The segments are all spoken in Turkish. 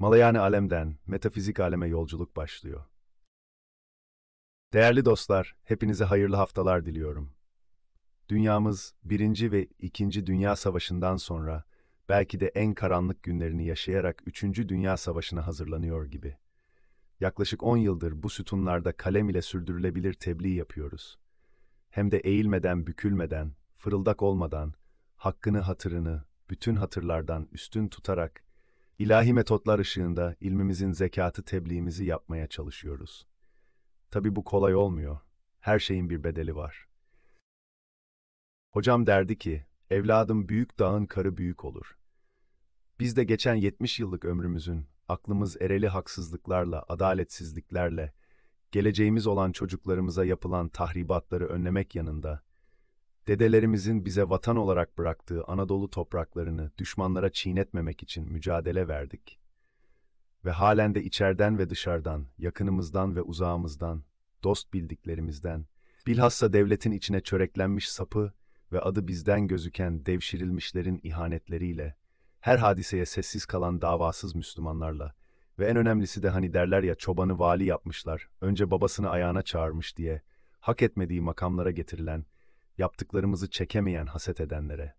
Malayani alemden metafizik aleme yolculuk başlıyor. Değerli dostlar, hepinize hayırlı haftalar diliyorum. Dünyamız birinci ve ikinci Dünya Savaşı'ndan sonra belki de en karanlık günlerini yaşayarak üçüncü Dünya Savaşı'na hazırlanıyor gibi. Yaklaşık 10 yıldır bu sütunlarda kalem ile sürdürülebilir tebliğ yapıyoruz. Hem de eğilmeden, bükülmeden, fırıldak olmadan, hakkını hatırını bütün hatırlardan üstün tutarak İlahi metotlar ışığında ilmimizin zekatı tebliğimizi yapmaya çalışıyoruz. Tabi bu kolay olmuyor. Her şeyin bir bedeli var. Hocam derdi ki, evladım büyük dağın karı büyük olur. Biz de geçen 70 yıllık ömrümüzün, aklımız ereli haksızlıklarla, adaletsizliklerle, geleceğimiz olan çocuklarımıza yapılan tahribatları önlemek yanında, dedelerimizin bize vatan olarak bıraktığı Anadolu topraklarını düşmanlara çiğnetmemek için mücadele verdik. Ve halen de içeriden ve dışarıdan, yakınımızdan ve uzağımızdan, dost bildiklerimizden, bilhassa devletin içine çöreklenmiş sapı ve adı bizden gözüken devşirilmişlerin ihanetleriyle, her hadiseye sessiz kalan davasız Müslümanlarla ve en önemlisi de hani derler ya çobanı vali yapmışlar, önce babasını ayağına çağırmış diye, hak etmediği makamlara getirilen, yaptıklarımızı çekemeyen haset edenlere.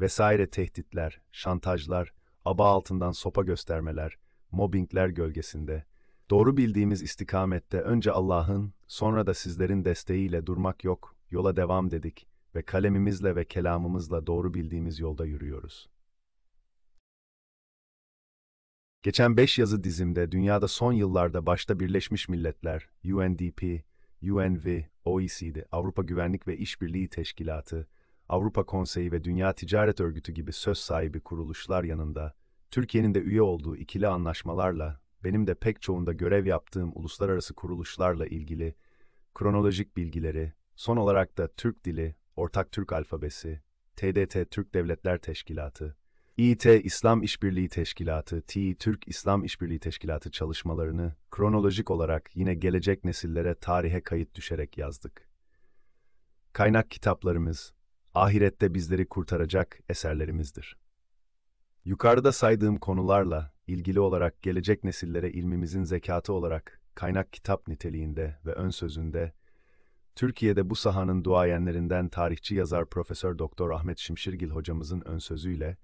Vesaire tehditler, şantajlar, aba altından sopa göstermeler, mobbingler gölgesinde, doğru bildiğimiz istikamette önce Allah'ın, sonra da sizlerin desteğiyle durmak yok, yola devam dedik ve kalemimizle ve kelamımızla doğru bildiğimiz yolda yürüyoruz. Geçen beş yazı dizimde dünyada son yıllarda başta Birleşmiş Milletler, UNDP, UNV, OECD, Avrupa Güvenlik ve İşbirliği Teşkilatı, Avrupa Konseyi ve Dünya Ticaret Örgütü gibi söz sahibi kuruluşlar yanında, Türkiye'nin de üye olduğu ikili anlaşmalarla, benim de pek çoğunda görev yaptığım uluslararası kuruluşlarla ilgili kronolojik bilgileri, son olarak da Türk dili, Ortak Türk Alfabesi, TDT Türk Devletler Teşkilatı, İT İslam İşbirliği Teşkilatı, Tİ Türk İslam İşbirliği Teşkilatı çalışmalarını kronolojik olarak yine gelecek nesillere tarihe kayıt düşerek yazdık. Kaynak kitaplarımız, ahirette bizleri kurtaracak eserlerimizdir. Yukarıda saydığım konularla ilgili olarak gelecek nesillere ilmimizin zekatı olarak kaynak kitap niteliğinde ve ön sözünde Türkiye'de bu sahanın duayenlerinden tarihçi yazar Profesör Doktor Ahmet Şimşirgil hocamızın ön sözüyle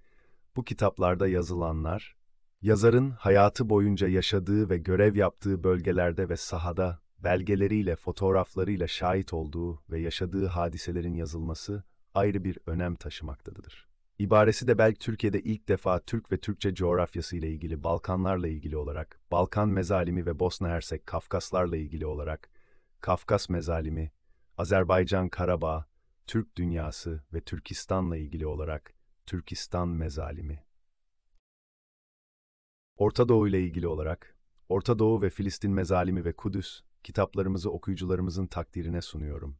bu kitaplarda yazılanlar, yazarın hayatı boyunca yaşadığı ve görev yaptığı bölgelerde ve sahada belgeleriyle, fotoğraflarıyla şahit olduğu ve yaşadığı hadiselerin yazılması ayrı bir önem taşımaktadır. İbaresi de belki Türkiye'de ilk defa Türk ve Türkçe coğrafyası ile ilgili Balkanlarla ilgili olarak, Balkan mezalimi ve Bosna Hersek Kafkaslarla ilgili olarak, Kafkas mezalimi, Azerbaycan Karabağ, Türk dünyası ve Türkistan'la ilgili olarak Türkistan mezalimi. Orta Doğu ile ilgili olarak, Orta Doğu ve Filistin mezalimi ve Kudüs, kitaplarımızı okuyucularımızın takdirine sunuyorum.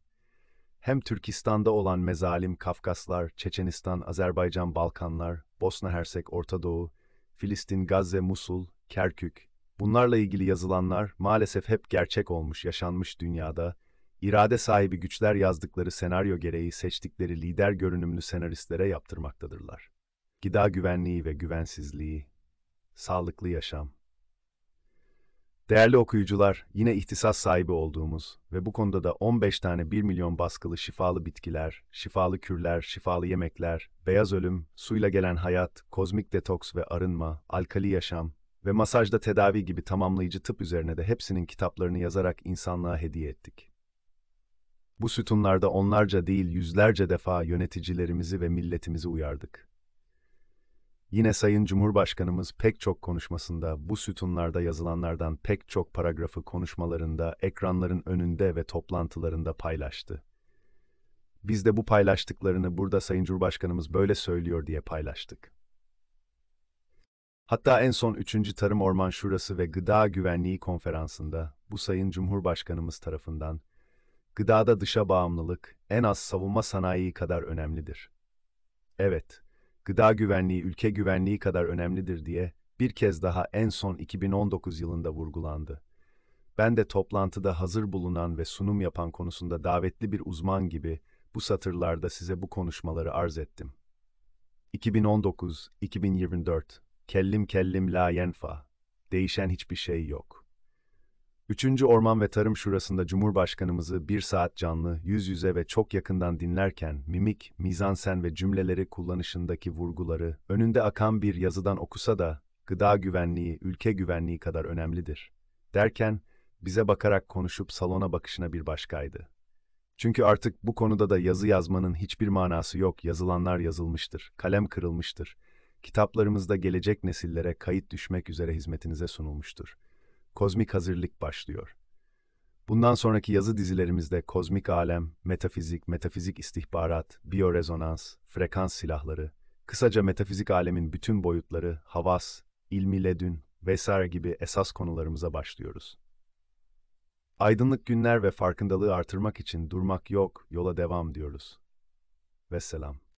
Hem Türkistan'da olan mezalim Kafkaslar, Çeçenistan, Azerbaycan, Balkanlar, Bosna Hersek, Orta Doğu, Filistin, Gazze, Musul, Kerkük, bunlarla ilgili yazılanlar maalesef hep gerçek olmuş, yaşanmış dünyada irade sahibi güçler yazdıkları senaryo gereği seçtikleri lider görünümlü senaristlere yaptırmaktadırlar. Gıda güvenliği ve güvensizliği, sağlıklı yaşam. Değerli okuyucular, yine ihtisas sahibi olduğumuz ve bu konuda da 15 tane 1 milyon baskılı şifalı bitkiler, şifalı kürler, şifalı yemekler, beyaz ölüm, suyla gelen hayat, kozmik detoks ve arınma, alkali yaşam, ve masajda tedavi gibi tamamlayıcı tıp üzerine de hepsinin kitaplarını yazarak insanlığa hediye ettik. Bu sütunlarda onlarca değil yüzlerce defa yöneticilerimizi ve milletimizi uyardık. Yine Sayın Cumhurbaşkanımız pek çok konuşmasında bu sütunlarda yazılanlardan pek çok paragrafı konuşmalarında, ekranların önünde ve toplantılarında paylaştı. Biz de bu paylaştıklarını burada Sayın Cumhurbaşkanımız böyle söylüyor diye paylaştık. Hatta en son 3. Tarım Orman Şurası ve Gıda Güvenliği Konferansı'nda bu Sayın Cumhurbaşkanımız tarafından gıdada dışa bağımlılık en az savunma sanayi kadar önemlidir. Evet, gıda güvenliği ülke güvenliği kadar önemlidir diye bir kez daha en son 2019 yılında vurgulandı. Ben de toplantıda hazır bulunan ve sunum yapan konusunda davetli bir uzman gibi bu satırlarda size bu konuşmaları arz ettim. 2019-2024 Kellim kellim la yenfa Değişen hiçbir şey yok. Üçüncü Orman ve Tarım Şurası'nda Cumhurbaşkanımızı bir saat canlı, yüz yüze ve çok yakından dinlerken mimik, mizansen ve cümleleri kullanışındaki vurguları önünde akan bir yazıdan okusa da gıda güvenliği, ülke güvenliği kadar önemlidir. Derken bize bakarak konuşup salona bakışına bir başkaydı. Çünkü artık bu konuda da yazı yazmanın hiçbir manası yok. Yazılanlar yazılmıştır, kalem kırılmıştır. Kitaplarımızda gelecek nesillere kayıt düşmek üzere hizmetinize sunulmuştur kozmik hazırlık başlıyor. Bundan sonraki yazı dizilerimizde kozmik alem, metafizik, metafizik istihbarat, biyorezonans, frekans silahları, kısaca metafizik alemin bütün boyutları, havas, ilmi ledün vesaire gibi esas konularımıza başlıyoruz. Aydınlık günler ve farkındalığı artırmak için durmak yok, yola devam diyoruz. Vesselam.